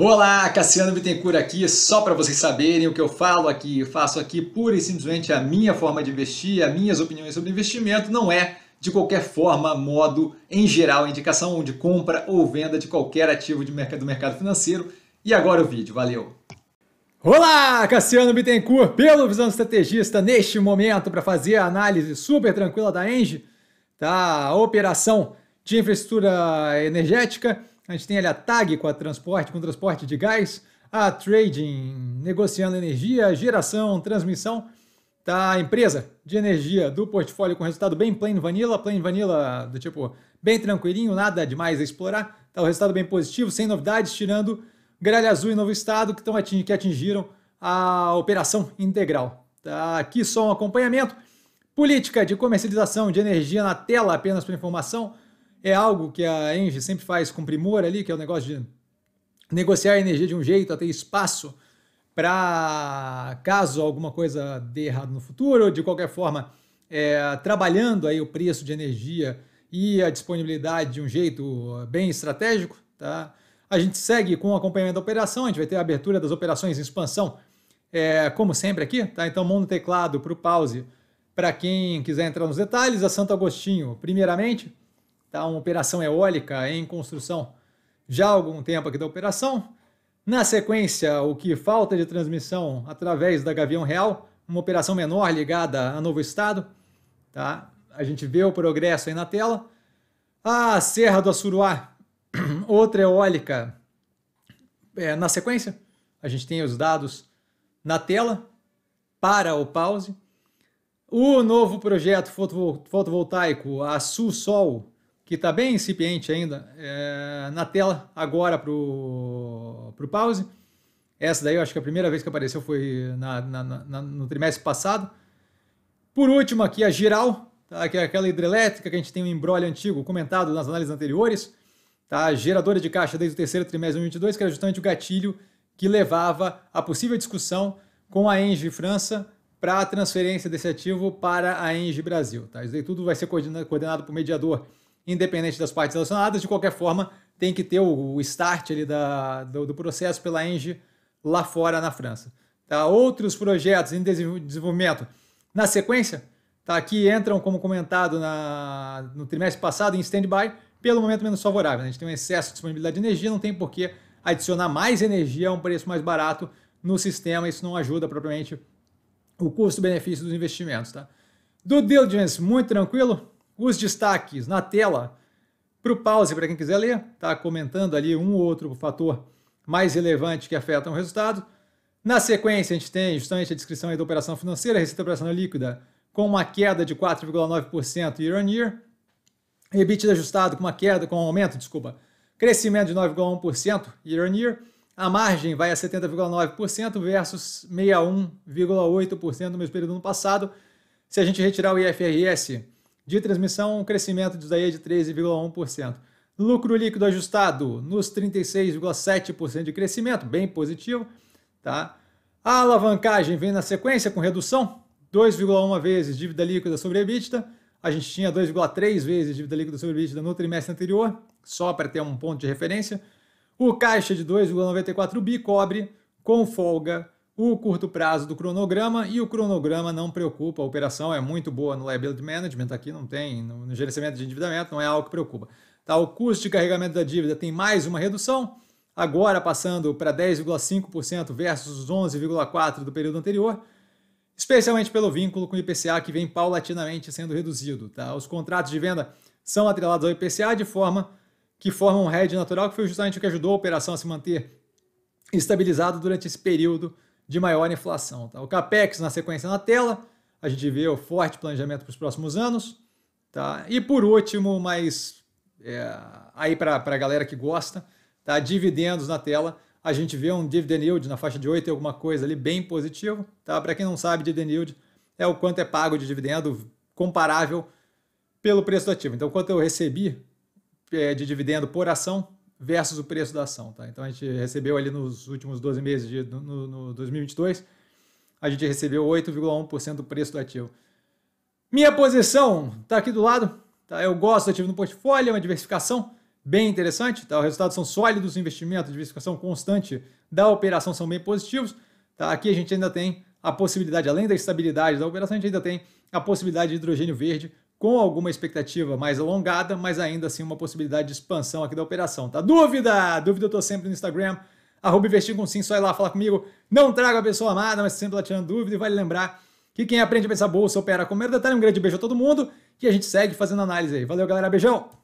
Olá, Cassiano Bittencourt aqui, só para vocês saberem o que eu falo aqui, eu faço aqui pura e simplesmente a minha forma de investir, as minhas opiniões sobre investimento, não é de qualquer forma, modo, em geral, indicação de compra ou venda de qualquer ativo de mercado, do mercado financeiro. E agora o vídeo, valeu! Olá, Cassiano Bittencourt, pelo Visão Estrategista, neste momento para fazer a análise super tranquila da Engie, da tá? operação de infraestrutura energética, a gente tem ali a TAG com a transporte, com transporte de gás, a trading, negociando energia, geração, transmissão tá, a empresa de energia do portfólio com resultado bem plain vanilla, plain vanilla do tipo bem tranquilinho, nada demais a explorar, tá o resultado bem positivo, sem novidades, tirando Gralha Azul e Novo Estado que, ating que atingiram a operação integral. Tá aqui só um acompanhamento. Política de comercialização de energia na tela apenas para informação é algo que a Engie sempre faz com primor ali, que é o negócio de negociar a energia de um jeito a ter espaço para caso alguma coisa dê errado no futuro, de qualquer forma, é, trabalhando aí o preço de energia e a disponibilidade de um jeito bem estratégico, tá? A gente segue com o acompanhamento da operação, a gente vai ter a abertura das operações em expansão, é, como sempre aqui, tá? Então, mundo teclado para o pause, para quem quiser entrar nos detalhes, a Santo Agostinho, primeiramente, Tá? Uma operação eólica em construção já há algum tempo aqui da operação. Na sequência, o que falta de transmissão através da Gavião Real, uma operação menor ligada a Novo Estado. Tá? A gente vê o progresso aí na tela. A Serra do Assuruá, outra eólica é, na sequência. A gente tem os dados na tela para o pause. O novo projeto fotovoltaico, a Sul Sol, que está bem incipiente ainda, é, na tela agora para o pause. Essa daí eu acho que a primeira vez que apareceu foi na, na, na, no trimestre passado. Por último aqui a Giral, tá? que é aquela hidrelétrica que a gente tem um embrolho antigo comentado nas análises anteriores. Tá? Geradora de caixa desde o terceiro trimestre de 2022, que era justamente o gatilho que levava à possível discussão com a Engie França para a transferência desse ativo para a Engie Brasil. Tá? Isso daí tudo vai ser coordenado, coordenado por mediador independente das partes relacionadas, de qualquer forma, tem que ter o start ali da, do, do processo pela Enge lá fora na França. Tá? Outros projetos em desenvolvimento na sequência, tá? que entram, como comentado na, no trimestre passado, em stand-by, pelo momento menos favorável. Né? A gente tem um excesso de disponibilidade de energia, não tem por que adicionar mais energia a um preço mais barato no sistema, isso não ajuda propriamente o custo-benefício dos investimentos. Tá? Do diligence, muito tranquilo, os destaques na tela para o pause, para quem quiser ler, está comentando ali um ou outro fator mais relevante que afeta o resultado. Na sequência, a gente tem justamente a descrição da operação financeira, receita operacional líquida com uma queda de 4,9% year on year, EBITDA ajustado com uma queda, com um aumento, desculpa, crescimento de 9,1% year on year, a margem vai a 70,9% versus 61,8% no mesmo período do ano passado. Se a gente retirar o IFRS de transmissão, um crescimento disso daí é de 13,1%. Lucro líquido ajustado nos 36,7% de crescimento, bem positivo. Tá? A alavancagem vem na sequência com redução, 2,1 vezes dívida líquida sobre EBITDA. A gente tinha 2,3 vezes dívida líquida sobre EBITDA no trimestre anterior, só para ter um ponto de referência. O caixa de 2,94 bi cobre, com folga, o curto prazo do cronograma e o cronograma não preocupa. A operação é muito boa no liability management, aqui não tem, no gerenciamento de endividamento não é algo que preocupa. Tá, o custo de carregamento da dívida tem mais uma redução, agora passando para 10,5% versus 11,4% do período anterior, especialmente pelo vínculo com o IPCA que vem paulatinamente sendo reduzido. Tá? Os contratos de venda são atrelados ao IPCA de forma que forma um hedge natural, que foi justamente o que ajudou a operação a se manter estabilizada durante esse período de maior inflação. Tá? O CAPEX na sequência na tela, a gente vê o forte planejamento para os próximos anos. Tá? E por último, mas é, aí para a galera que gosta, tá? dividendos na tela, a gente vê um dividend yield na faixa de 8 e alguma coisa ali bem positivo. Tá? Para quem não sabe, dividend yield é o quanto é pago de dividendo comparável pelo preço do ativo. Então, quanto eu recebi é, de dividendo por ação versus o preço da ação. Tá? Então a gente recebeu ali nos últimos 12 meses de no, no 2022, a gente recebeu 8,1% do preço do ativo. Minha posição está aqui do lado. Tá? Eu gosto do ativo no portfólio, é uma diversificação bem interessante. Tá? Os resultados são sólidos, investimento, diversificação constante da operação são bem positivos. Tá? Aqui a gente ainda tem a possibilidade, além da estabilidade da operação, a gente ainda tem a possibilidade de hidrogênio verde com alguma expectativa mais alongada, mas ainda assim uma possibilidade de expansão aqui da operação, tá? Dúvida! Dúvida eu tô sempre no Instagram, arroba investir com sim, só ir lá falar comigo. Não trago a pessoa amada, mas sempre lá tirando dúvida e vale lembrar que quem aprende a pensar bolsa opera com medo. Detalhe, um grande beijo a todo mundo que a gente segue fazendo análise aí. Valeu, galera. Beijão!